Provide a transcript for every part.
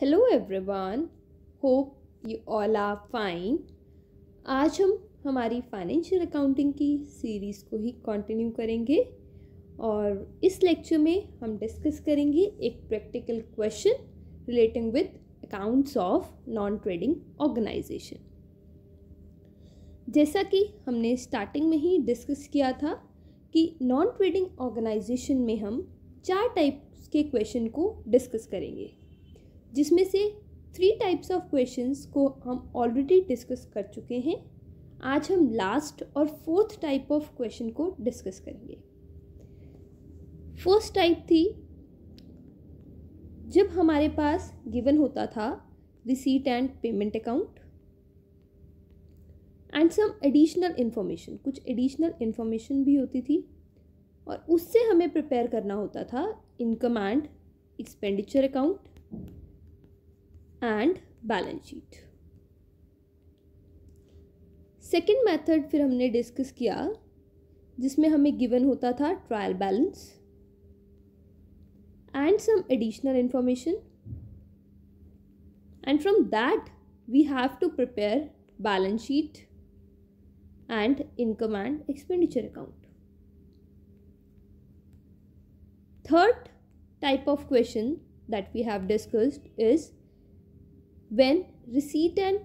Hello everyone hope you all are fine आज हम हमारी फाइनेंशियल अकाउंटिंग की सीरीज़ को ही कंटिन्यू करेंगे और इस लेक्चर में हम डिस्कस करेंगे एक practical question relating with accounts of non trading organisation जैसा कि हमने स्टार्टिंग में ही डिस्कस किया था कि नॉन ट्रेडिंग ऑर्गेनाइजेशन में हम चार टाइप्स के क्वेश्चन को डिस्कस करेंगे जिसमें से थ्री टाइप्स ऑफ क्वेश्चंस को हम ऑलरेडी डिस्कस कर चुके हैं आज हम लास्ट और फोर्थ टाइप ऑफ क्वेश्चन को डिस्कस करेंगे फर्स्ट टाइप थी जब हमारे पास गिवन होता था receipt and payment account and some additional information कुछ एडिशनल इन्फॉर्मेशन भी होती थी और उससे हमें प्रिपेयर करना होता था income and expenditure account and balance sheet. Second method, फिर हमने डिस्कस किया जिसमें हमें given trial balance and some additional information and from that we have to prepare balance sheet and income and expenditure account third type of question that we have discussed is when receipt and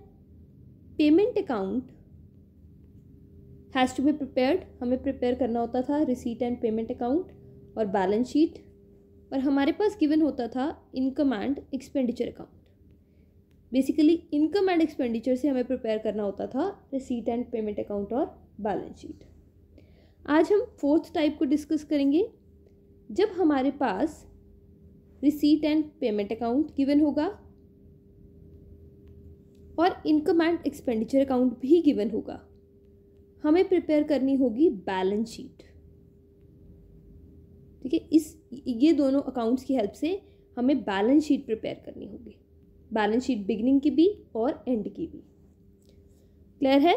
payment account has to be prepared हमें prepare करना होता था receipt and payment account और balance sheet और हमारे पास given होता था income and expenditure account basically income and expenditure से हमें प्रिपेयर करना होता था रिसीट एंड पेमेंट अकाउंट और बैलेंस शीट आज हम फोर्थ टाइप को डिस्कस करेंगे जब हमारे पास receipt and payment account given होगा और इनकम एंड एक्सपेंडिचर अकाउंट भी गिवन होगा हमें प्रिपेयर करनी होगी बैलेंस शीट ठीक है इस ये दोनों अकाउंट्स की हेल्प से हमें बैलेंस शीट प्रिपेयर करनी होगी बैलेंस शीट बिगनिंग की भी और एंड की भी क्लियर है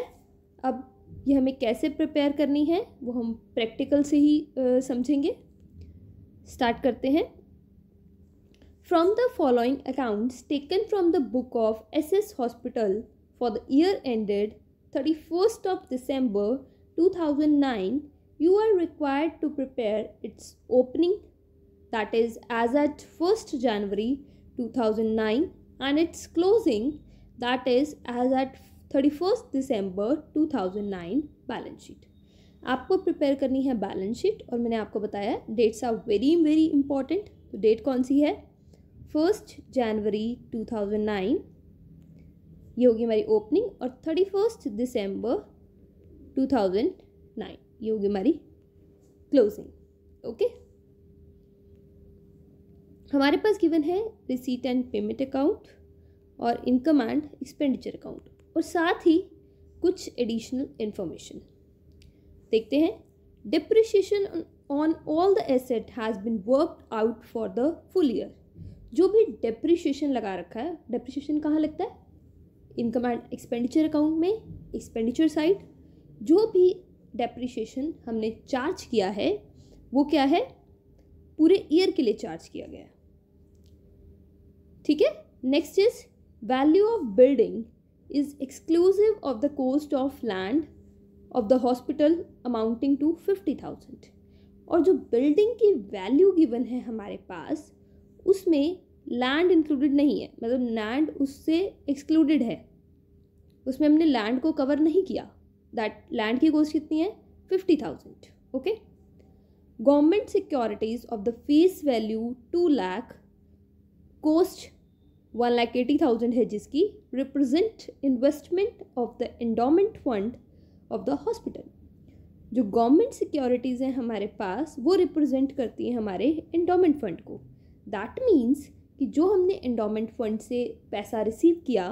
अब ये हमें कैसे प्रिपेयर करनी है वो हम प्रैक्टिकल से ही समझेंगे स्टार्ट करते हैं from the following accounts taken from the book of SS Hospital for the year ended 31st of December 2009, you are required to prepare its opening, that is, as at 1st January 2009, and its closing, that is, as at 31st December 2009 balance sheet. आपको prepare करनी है balance sheet और मैंने आपको बताया dates are very very important तो date कौन सी है फर्स्ट जनवरी टू नाइन ये होगी हमारी ओपनिंग और थर्टी फर्स्ट दिसंबर नाइन ये होगी हमारी क्लोजिंग ओके हमारे पास गिवन है रिसीट एंड पेमेंट अकाउंट और इनकम एंड एक्सपेंडिचर अकाउंट और साथ ही कुछ एडिशनल इन्फॉर्मेशन देखते हैं depreciation on all the asset has been worked out for the full year जो भी डेप्रिशिएशन लगा रखा है डेप्रिशिएशन कहाँ लगता है इनकम एंड एक्सपेंडिचर अकाउंट में एक्सपेंडिचर साइड जो भी डेप्रिशिएशन हमने चार्ज किया है वो क्या है पूरे ईयर के लिए चार्ज किया गया ठीक है next is value of building is exclusive of the cost of land of the hospital amounting to fifty thousand और जो बिल्डिंग की वैल्यू गिवन है हमारे पास उसमें लैंड इंक्लूडेड नहीं है मतलब लैंड उससे एक्सक्लूडेड है उसमें हमने लैंड को कवर नहीं किया दैट लैंड की कोस्ट कितनी है fifty thousand okay government securities of the face value two lakh cost one lakh eighty thousand है जिसकी represent investment of the endowment fund of the hospital जो गवर्नमेंट सिक्योरिटीज़ हैं हमारे पास वो रिप्रेजेंट करती हैं हमारे एंडोमेंट फंड को दैट मीन्स कि जो हमने एंडोमेंट फंड से पैसा रिसीव किया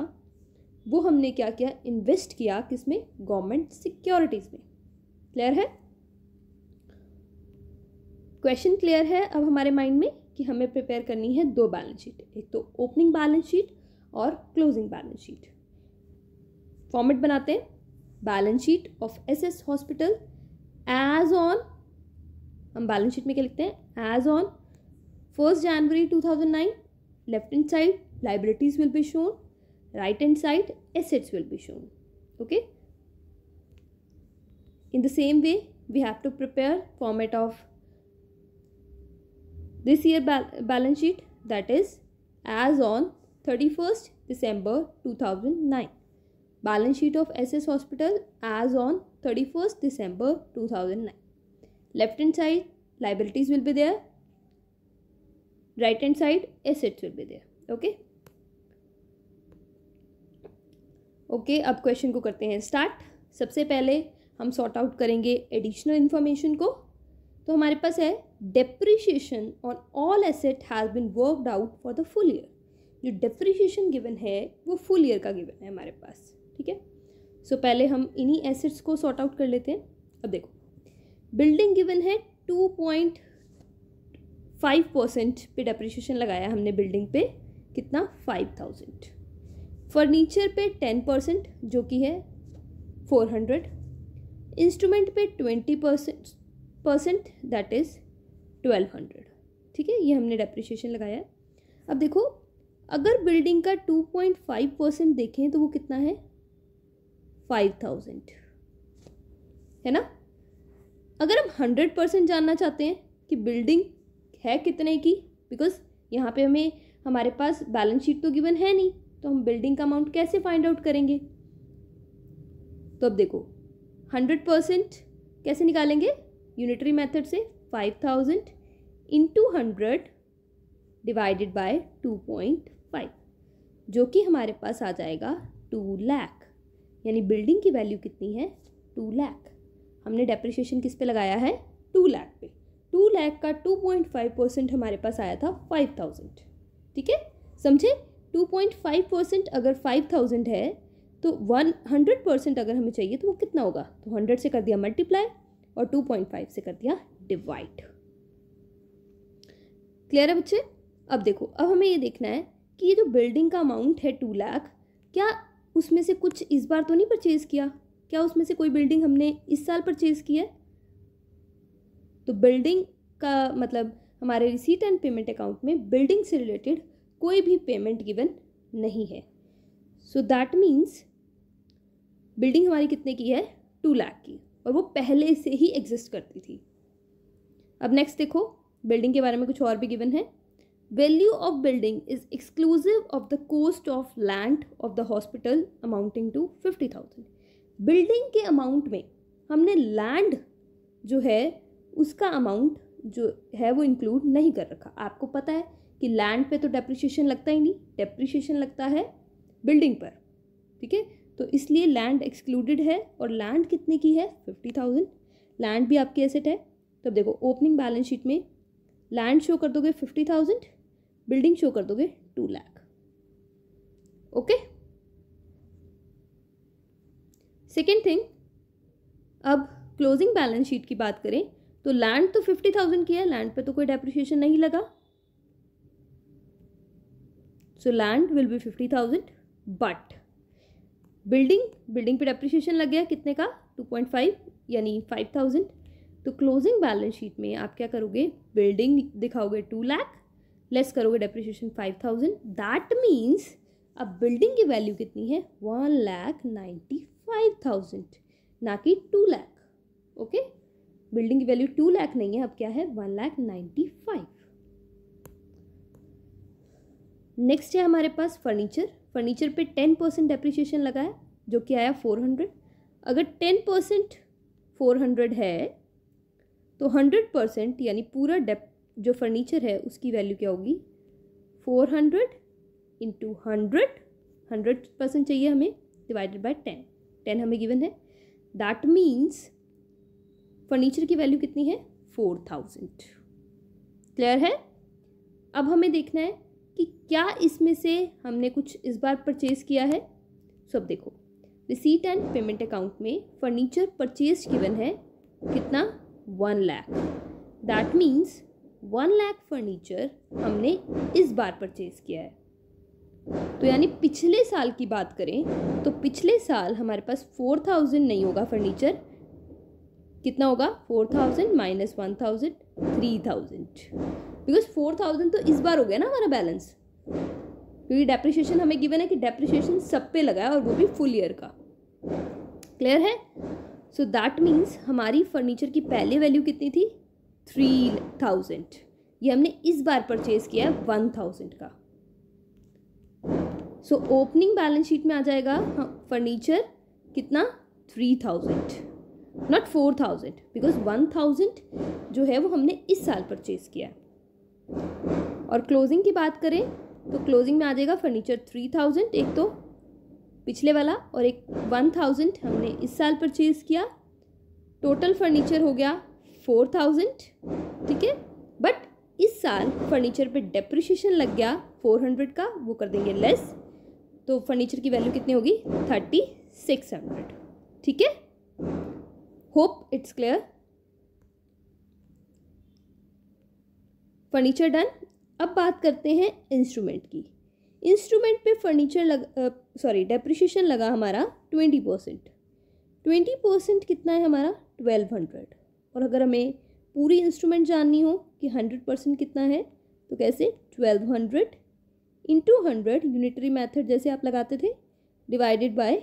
वो हमने क्या किया इन्वेस्ट किया किस में गवर्नमेंट सिक्योरिटीज़ में क्लियर है क्वेश्चन क्लियर है अब हमारे माइंड में कि हमें प्रिपेयर करनी है दो बैलेंस शीट एक तो ओपनिंग बैलेंस शीट और क्लोजिंग बैलेंस शीट फॉर्मेट बनाते हैं balance sheet of S S hospital as on हम बैलेंस शीट में क्या लिखते हैं as on 1st January 2009, left hand side liabilities will be shown, right hand side assets will be shown. Okay. In the same way, we have to prepare format of this year balance sheet that is as on 31st December 2009. Balance sheet of SS Hospital as on 31st December 2009. Left hand side liabilities will be there right hand side assets will be there okay okay okay, अब question को करते हैं start सबसे पहले हम sort out करेंगे additional information को तो हमारे पास है depreciation on all asset has been worked out for the full year जो डेप्रिशिएशन गिवन है वो फुल ईयर का गिवन है हमारे पास ठीक है सो so, पहले हम इन्हीं एसेट्स को सॉर्ट आउट कर लेते हैं अब देखो बिल्डिंग गिवन है टू पॉइंट फाइव परसेंट पे डेप्रिशिएशन लगाया हमने बिल्डिंग पे कितना फाइव थाउजेंड फर्नीचर पे टेन परसेंट जो कि है फोर हंड्रेड इंस्ट्रूमेंट पे twenty percent percent that is twelve hundred ठीक है ये हमने डेप्रिशिएशन लगाया है अब देखो अगर बिल्डिंग का टू पॉइंट फाइव परसेंट देखें तो वो कितना है फाइव थाउजेंड है ना अगर हम हंड्रेड परसेंट जानना चाहते हैं कि बिल्डिंग है कितने की बिकॉज यहाँ पे हमें हमारे पास बैलेंस शीट तो गिवन है नहीं तो हम बिल्डिंग का अमाउंट कैसे फाइंड आउट करेंगे तो अब देखो हंड्रेड परसेंट कैसे निकालेंगे यूनिटरी मेथड से five thousand in two hundred divided by two point five जो कि हमारे पास आ जाएगा टू लैख यानी बिल्डिंग की वैल्यू कितनी है टू लैख हमने डेप्रिशिएशन किस पे लगाया है टू लैख पे टू लैख का टू पॉइंट फाइव परसेंट हमारे पास आया था फाइव थाउजेंड ठीक है समझे टू पॉइंट फाइव परसेंट अगर फाइव थाउजेंड है तो वन हंड्रेड परसेंट अगर हमें चाहिए तो वो कितना होगा तो हंड्रेड से कर दिया मल्टीप्लाई और टू पॉइंट फाइव से कर दिया डिवाइड क्लियर है बच्चे अब देखो अब हमें ये देखना है कि ये जो बिल्डिंग का अमाउंट है टू लाख क्या उसमें से कुछ इस बार तो नहीं परचेज़ किया क्या उसमें से कोई बिल्डिंग हमने इस साल परचेज़ की है तो बिल्डिंग का मतलब हमारे रिसीट एंड पेमेंट अकाउंट में बिल्डिंग से रिलेटेड कोई भी पेमेंट गिवन नहीं है सो दैट मीन्स बिल्डिंग हमारी कितने की है टू लाख की और वो पहले से ही एग्जिस्ट करती थी अब नेक्स्ट देखो बिल्डिंग के बारे में कुछ और भी गिवन है value of building is exclusive of the cost of land of the hospital amounting to fifty thousand building के अमाउंट में हमने लैंड जो है उसका अमाउंट जो है वो इंक्लूड नहीं कर रखा आपको पता है कि लैंड पे तो डेप्रिशिएशन लगता ही नहीं डेप्रिशिएशन लगता है बिल्डिंग पर ठीक है तो इसलिए लैंड एक्सक्लूडेड है और लैंड कितने की है फिफ्टी थाउजेंड लैंड भी आपकी एसेट है तो अब देखो ओपनिंग बैलेंस शीट में लैंड शो कर दोगे फिफ्टी थाउजेंड बिल्डिंग शो कर दोगे two lakh okay second thing अब क्लोजिंग बैलेंस शीट की बात करें तो लैंड तो फिफ्टी थाउजेंड की है लैंड पे तो कोई डेप्रिशिएशन नहीं लगा so land will be fifty thousand but building building पे डेप्रिशिएशन लग गया कितने का टू पॉइंट फाइव यानी फाइव थाउजेंड तो क्लोजिंग बैलेंस शीट में आप क्या करोगे बिल्डिंग दिखाओगे टू लैख लेस करोगे depreciation five thousand that means अब बिल्डिंग की वैल्यू कितनी है one lakh ninety five thousand ना कि टू लैख ओके बिल्डिंग की वैल्यू टू लाख नहीं है अब क्या है one lakh ninety five next है हमारे पास फर्नीचर फर्नीचर पे टेन परसेंट डेप्रिशिएशन लगा है जो कि आया फोर हंड्रेड अगर टेन परसेंट फोर हंड्रेड है तो हंड्रेड परसेंट यानी पूरा डेप जो फर्नीचर है उसकी वैल्यू क्या होगी four hundred into hundred hundred percent चाहिए हमें डिवाइडेड बाय टेन टेन हमें गिवन है दैट मीन्स फर्नीचर की वैल्यू कितनी है फोर थाउजेंड क्लियर है अब हमें देखना है कि क्या इसमें से हमने कुछ इस बार परचेज़ किया है सब देखो रिसीट एंड पेमेंट अकाउंट में फर्नीचर परचेज गिवन है कितना one lakh that means one lakh furniture हमने इस बार परचेज़ किया है तो यानी पिछले साल की बात करें तो पिछले साल हमारे पास फोर थाउजेंड नहीं होगा फर्नीचर कितना होगा four thousand minus one thousand three thousand because four thousand तो इस बार हो गया ना हमारा बैलेंस क्योंकि डेप्रिशिएशन हमें गिवन है कि डेप्रिशिएशन सब पे लगा है और वो भी फुल ईयर का क्लियर है सो दैट मीन्स हमारी फर्नीचर की पहले वैल्यू कितनी थी थ्री थाउजेंड ये हमने इस बार परचेज किया है वन थाउजेंड का सो ओपनिंग बैलेंस शीट में आ जाएगा फर्नीचर हाँ, कितना three thousand not four thousand because one thousand जो है वो हमने इस साल परचेज किया और क्लोजिंग की बात करें तो क्लोजिंग में आ जाएगा फर्नीचर थ्री थाउजेंड एक तो पिछले वाला और एक वन थाउजेंड हमने इस साल परचेज़ किया टोटल फर्नीचर हो गया फोर थाउजेंड ठीक है बट इस साल फर्नीचर पे डेप्रिशिएशन लग गया फोर हंड्रेड का वो कर देंगे लेस तो फर्नीचर की वैल्यू कितनी होगी थर्टी सिक्स हंड्रेड ठीक है hope it's clear furniture done अब बात करते हैं इंस्ट्रूमेंट की इंस्ट्रूमेंट पे फर्नीचर लग सॉरी डेप्रिशिएशन लगा हमारा ट्वेंटी परसेंट ट्वेंटी परसेंट कितना है हमारा ट्वेल्व हंड्रेड और अगर हमें पूरी इंस्ट्रूमेंट जाननी हो कि हंड्रेड परसेंट कितना है तो कैसे twelve hundred into hundred unitary method जैसे आप लगाते थे डिवाइडेड बाय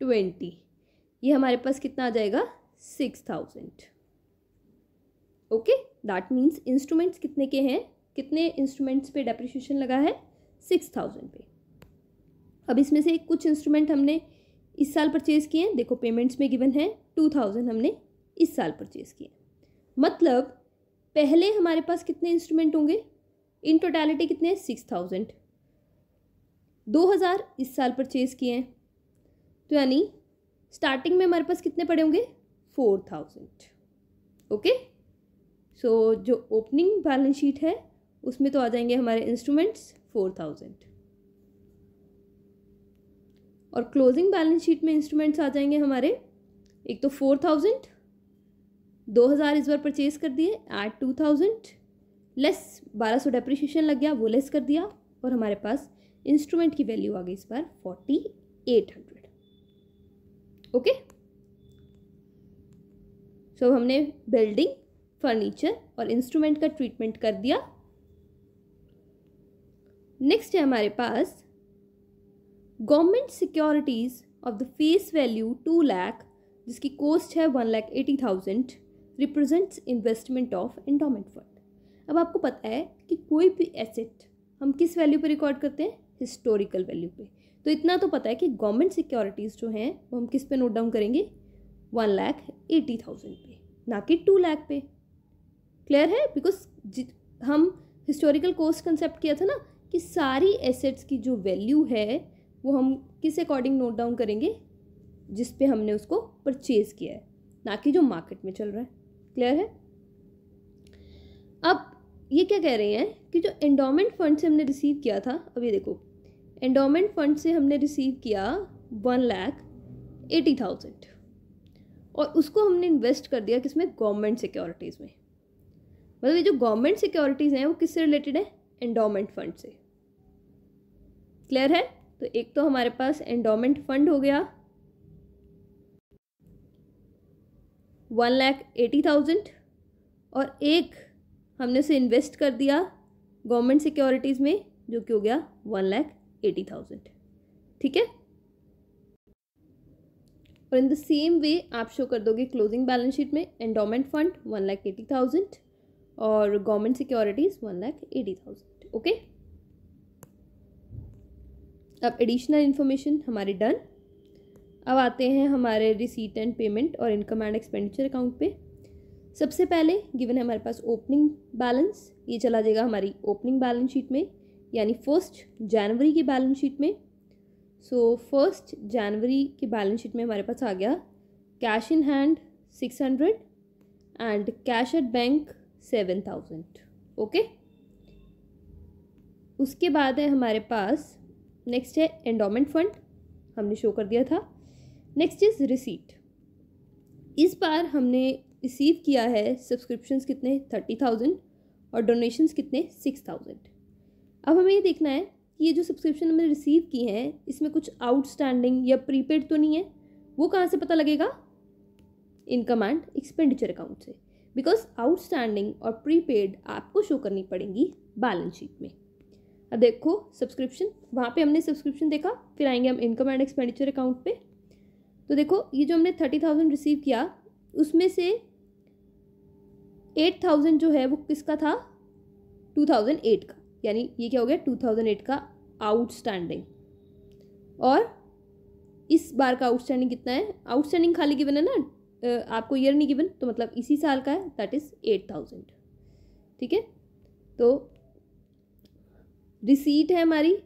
ट्वेंटी ये हमारे पास कितना आ जाएगा six thousand okay that means instruments कितने के हैं कितने इंस्ट्रूमेंट्स पे डेप्रिशिएशन लगा है सिक्स थाउजेंड पे अब इसमें से कुछ इंस्ट्रूमेंट हमने इस साल परचेज़ किए हैं देखो पेमेंट्स में गिवन है टू थाउजेंड हमने इस साल परचेज़ किए मतलब पहले हमारे पास कितने इंस्ट्रूमेंट होंगे इन टोटैलिटी कितने सिक्स थाउजेंड दो हज़ार इस साल परचेज़ किए हैं तो यानी स्टार्टिंग में हमारे पास कितने पड़े होंगे फोर थाउजेंड ओके सो जो ओपनिंग बैलेंस शीट है उसमें तो आ जाएंगे हमारे इंस्ट्रूमेंट्स फोर थाउजेंड और क्लोजिंग बैलेंस शीट में इंस्ट्रूमेंट्स आ जाएंगे हमारे एक तो फोर थाउजेंड दो हज़ार इस बार परचेज कर दिए एट टू थाउजेंड लेस बारह सौ डेप्रिशिएशन लग गया वो लेस कर दिया और हमारे पास इंस्ट्रूमेंट की वैल्यू आ गई इस बार forty eight hundred okay so so, हमने बिल्डिंग फर्नीचर और इंस्ट्रूमेंट का ट्रीटमेंट कर दिया नेक्स्ट है हमारे पास government securities of the face value two lakh जिसकी कॉस्ट है one lakh eighty thousand represents investment of endowment fund अब आपको पता है कि कोई भी एसेट हम किस वैल्यू पर रिकॉर्ड करते हैं हिस्टोरिकल वैल्यू पे तो इतना तो पता है कि गवर्नमेंट सिक्योरिटीज़ जो हैं वो हम किस पे नोट डाउन करेंगे वन लैख एटी थाउजेंड पे ना कि टू लैख पे क्लियर है बिकॉज हम हिस्टोरिकल कोर्स कंसेप्ट किया था ना कि सारी एसेट्स की जो वैल्यू है वो हम किस अकॉर्डिंग नोट डाउन करेंगे जिस पे हमने उसको परचेज़ किया है ना कि जो मार्केट में चल रहा है क्लियर है अब ये क्या कह रहे हैं कि जो एंडोमेंट फंड से हमने रिसीव किया था अब ये देखो एंडोमेंट फंड से हमने रिसीव किया वन लैख एटी थाउजेंड और उसको हमने इन्वेस्ट कर दिया किसमें गवर्नमेंट सिक्योरिटीज़ में मतलब ये जो गवर्नमेंट सिक्योरिटीज़ हैं वो किससे रिलेटेड है एंडोमेंट फंड से क्लियर है तो एक तो हमारे पास एंडोमेंट फंड हो गया वन लैख एटी थाउजेंड और एक हमने उसे इन्वेस्ट कर दिया गवर्नमेंट सिक्योरिटीज़ में जो कि हो गया वन लैख एटी थाउजेंड ठीक है और इन द सेम वे आप शो कर दोगे क्लोजिंग बैलेंस शीट में endowment fund one lakh eighty thousand और government securities one lakh eighty thousand okay अब एडिशनल इन्फॉर्मेशन हमारे डन अब आते हैं हमारे रिसीट एंड पेमेंट और इनकम एंड एक्सपेंडिचर अकाउंट पे सबसे पहले गिवन है हमारे पास ओपनिंग बैलेंस ये चला जाएगा हमारी ओपनिंग बैलेंस शीट में यानी फर्स्ट जनवरी की बैलेंस शीट में सो फर्स्ट जनवरी की बैलेंस शीट में हमारे पास आ गया cash in hand six hundred and cash at bank seven thousand okay उसके बाद है हमारे पास नेक्स्ट है एंडोमेंट फंड हमने शो कर दिया था नेक्स्ट इज़ रिसीट इस बार हमने रिसीव किया है सब्सक्रिप्शंस कितने थर्टी थाउजेंड और डोनेशंस कितने सिक्स थाउजेंड अब हमें ये देखना है ये जो सब्सक्रिप्शन मैंने रिसीव की है इसमें कुछ आउटस्टैंडिंग या प्रीपेड तो नहीं है वो कहाँ से पता लगेगा इनकम एंड एक्सपेंडिचर अकाउंट से बिकॉज आउटस्टैंडिंग और प्रीपेड आपको शो करनी पड़ेंगी बैलेंस शीट में अब देखो सब्सक्रिप्शन वहाँ पे हमने सब्सक्रिप्शन देखा फिर आएंगे हम इनकम एंड एक्सपेंडिचर अकाउंट पे तो देखो ये जो हमने थर्टी थाउजेंड रिसीव किया उसमें से एट थाउजेंड जो है वो किसका था टू थाउजेंड एट का यानी ये क्या हो गया टू थाउजेंड एट का आउटस्टैंडिंग और इस बार का आउटस्टैंडिंग कितना है आउटस्टैंडिंग खाली गिवन है ना आपको ईयर नहीं गिवन तो मतलब इसी साल का है दैट इज़ एट थाउजेंड ठीक है तो रिसीट है हमारी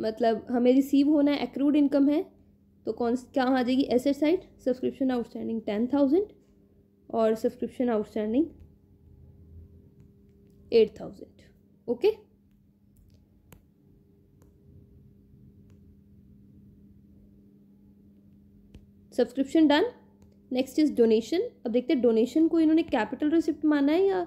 मतलब हमें रिसीव होना है एक्रूड इनकम है तो कौन क्या आ जाएगी asset side subscription outstanding ten thousand और subscription outstanding eight thousand okay subscription done next is donation अब देखते हैं डोनेशन को इन्होंने कैपिटल रिसिप्ट माना है या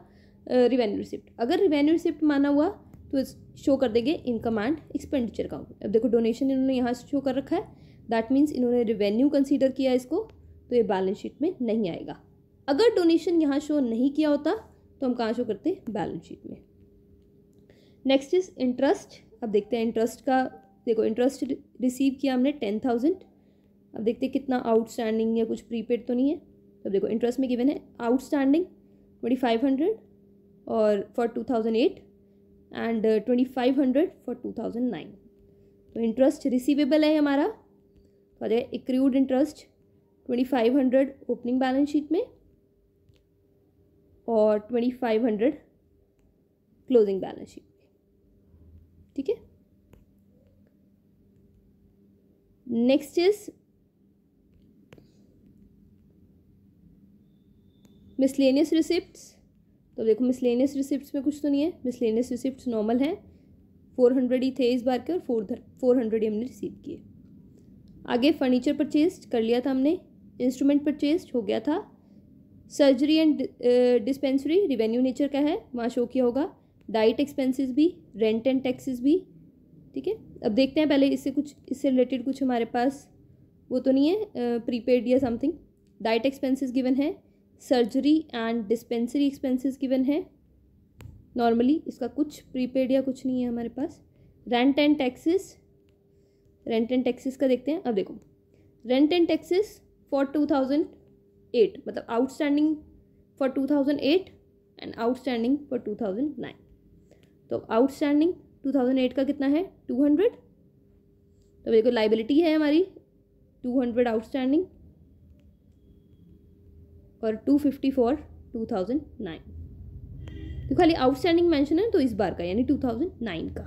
रिवेन्यू रिसिप्ट अगर रिवेन्यू रिसिप्ट माना हुआ तो शो कर देंगे इनकम एंड एक्सपेंडिचर का अब देखो डोनेशन इन्होंने यहाँ से शो कर रखा है दैट मीन्स इन्होंने रिवेन्यू कंसिडर किया इसको तो ये बैलेंस शीट में नहीं आएगा अगर डोनेशन यहाँ शो नहीं किया होता तो हम कहाँ शो करते बैलेंस शीट में नेक्स्ट इज इंटरेस्ट अब देखते हैं इंटरेस्ट का देखो इंटरेस्ट रिसीव किया हमने टेन थाउजेंड अब देखते हैं कितना आउटस्टैंडिंग या कुछ प्रीपेड तो नहीं है uh, तो देखो इंटरेस्ट में गिवन है आउटस्टैंडिंग ट्वेंटी फाइव हंड्रेड और for two thousand eight and twenty five hundred for two thousand nine तो इंटरेस्ट रिसीवेबल है हमारा तो आ जाए accrued interest twenty five hundred opening balance sheet में और twenty five hundred closing balance sheet में ठीक है नेक्स्ट इज मिसलेनियस रिसिप्ट तो देखो मिसलेनियस रिसिप्ट में कुछ तो नहीं है मिसलेनियस रिसिप्ट नॉर्मल हैं फोर हंड्रेड ही थे इस बार के और फोर फोर हंड्रेड ही हमने रिसीव किए आगे फर्नीचर परचेज कर लिया था हमने इंस्ट्रूमेंट परचेज हो गया था surgery and dispensary revenue nature का है वहाँ शो किया होगा डाइट एक्सपेंसेस भी रेंट एंड टैक्सेस भी ठीक है अब देखते हैं पहले इससे कुछ इससे रिलेटेड कुछ हमारे पास वो तो नहीं है प्रीपेड या समथिंग डाइट एक्सपेंसेस गिवन है surgery and dispensary expenses given है नॉर्मली इसका कुछ प्रीपेड या कुछ नहीं है हमारे पास rent and taxes rent and taxes का देखते हैं अब देखो rent and taxes for two thousand eight मतलब outstanding for two thousand eight and outstanding for two thousand nine तो आउटस्टैंडिंग टू थाउजेंड एट का कितना है टू हंड्रेड तो देखो लाइबिलिटी है हमारी टू हंड्रेड आउटस्टैंडिंग और two fifty for two thousand nine तो खाली आउटस्टैंडिंग मेंशन है तो इस बार का यानी टू थाउजेंड नाइन का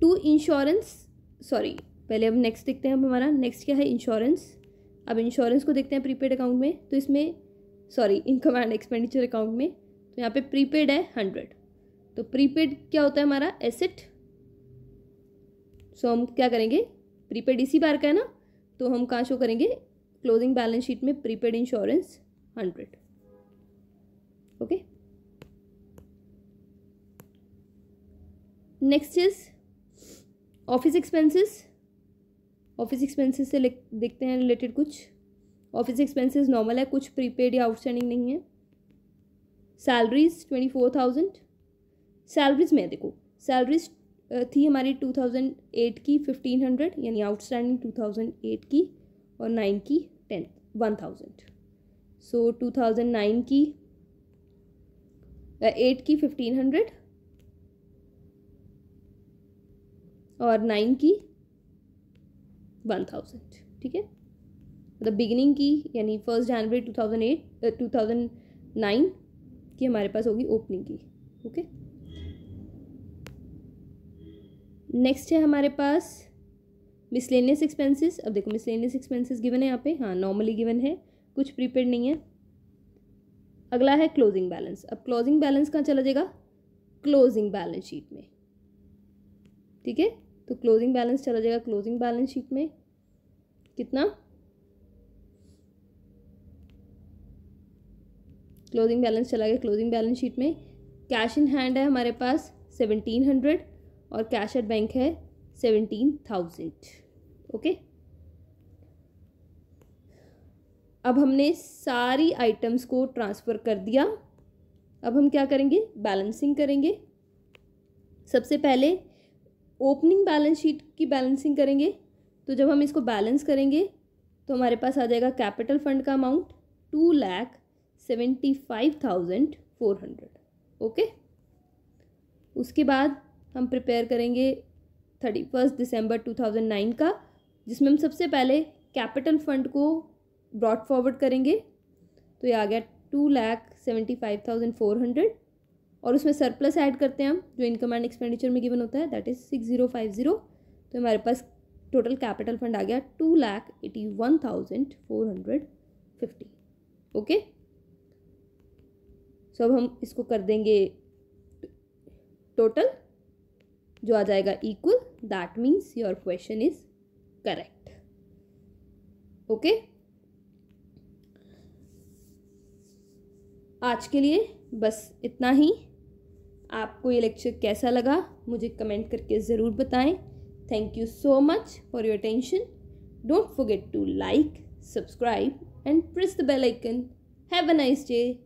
टू इंश्योरेंस सॉरी पहले अब नेक्स्ट देखते हैं अब हमारा नेक्स्ट क्या है इंश्योरेंस अब इंश्योरेंस को देखते हैं प्रीपेड अकाउंट में तो इसमें sorry income and expenditure account में तो यहाँ पे प्रीपेड है हंड्रेड तो प्रीपेड क्या होता है हमारा एसेट सो हम क्या करेंगे प्रीपेड इसी बार का है ना तो हम कहाँ शो करेंगे क्लोजिंग बैलेंस शीट में prepaid insurance hundred okay next is office expenses office expenses से देखते हैं रिलेटेड कुछ ऑफिस एक्सपेंसेस नॉर्मल है कुछ प्रीपेड या आउटस्टैंडिंग नहीं है salaries twenty four thousand salaries में देखो सैलरीज थी हमारी टू थाउजेंड एट की फिफ्टीन हंड्रेड यानी आउटस्टैंडिंग टू थाउजेंड एट की और नाइन की ten one thousand so two thousand nine की एट की फिफ्टीन हंड्रेड और नाइन की वन थाउजेंड ठीक है मतलब बिगिनिंग की यानी फर्स्ट जनवरी two thousand eight two thousand nine की हमारे पास होगी ओपनिंग की ओके नेक्स्ट है हमारे पास मिसलेनियस एक्सपेंसेस अब देखो मिसलेनियस एक्सपेंसेस गिवन है यहाँ पे हाँ नॉर्मली गिवन है कुछ प्रीपेड नहीं है अगला है क्लोजिंग बैलेंस अब क्लोजिंग बैलेंस कहाँ चला जाएगा क्लोजिंग बैलेंस शीट में ठीक है तो क्लोजिंग बैलेंस चला जाएगा क्लोजिंग बैलेंस शीट में कितना क्लोजिंग बैलेंस चला गया क्लोजिंग बैलेंस शीट में कैश इन हैंड है हमारे पास सेवनटीन हंड्रेड और कैश एट बैंक है सेवनटीन थाउजेंड ओके अब हमने सारी आइटम्स को ट्रांसफ़र कर दिया अब हम क्या करेंगे बैलेंसिंग करेंगे सबसे पहले ओपनिंग बैलेंस शीट की बैलेंसिंग करेंगे तो जब हम इसको बैलेंस करेंगे तो हमारे पास आ जाएगा कैपिटल फंड का amount two lakh seventy five thousand four hundred okay उसके बाद हम प्रिपेयर करेंगे थर्टी फर्स्ट दिसंबर टू थाउजेंड नाइन का जिसमें हम सबसे पहले कैपिटल फंड को ब्रॉड फॉरवर्ड करेंगे तो ये आ गया two lakh seventy five thousand four hundred और उसमें सरप्लस ऐड करते हैं हम जो इनकम एंड एक्सपेंडिचर में गिवन होता है that is six zero five zero तो हमारे पास टोटल कैपिटल फंड आ गया two lakh eighty one thousand four hundred fifty okay so अब हम इसको कर देंगे टोटल जो आ जाएगा equal that means your question is correct okay आज के लिए बस इतना ही आपको ये लेक्चर कैसा लगा मुझे कमेंट करके ज़रूर बताएं thank you so much for your attention don't forget to like subscribe and press the bell icon have a nice day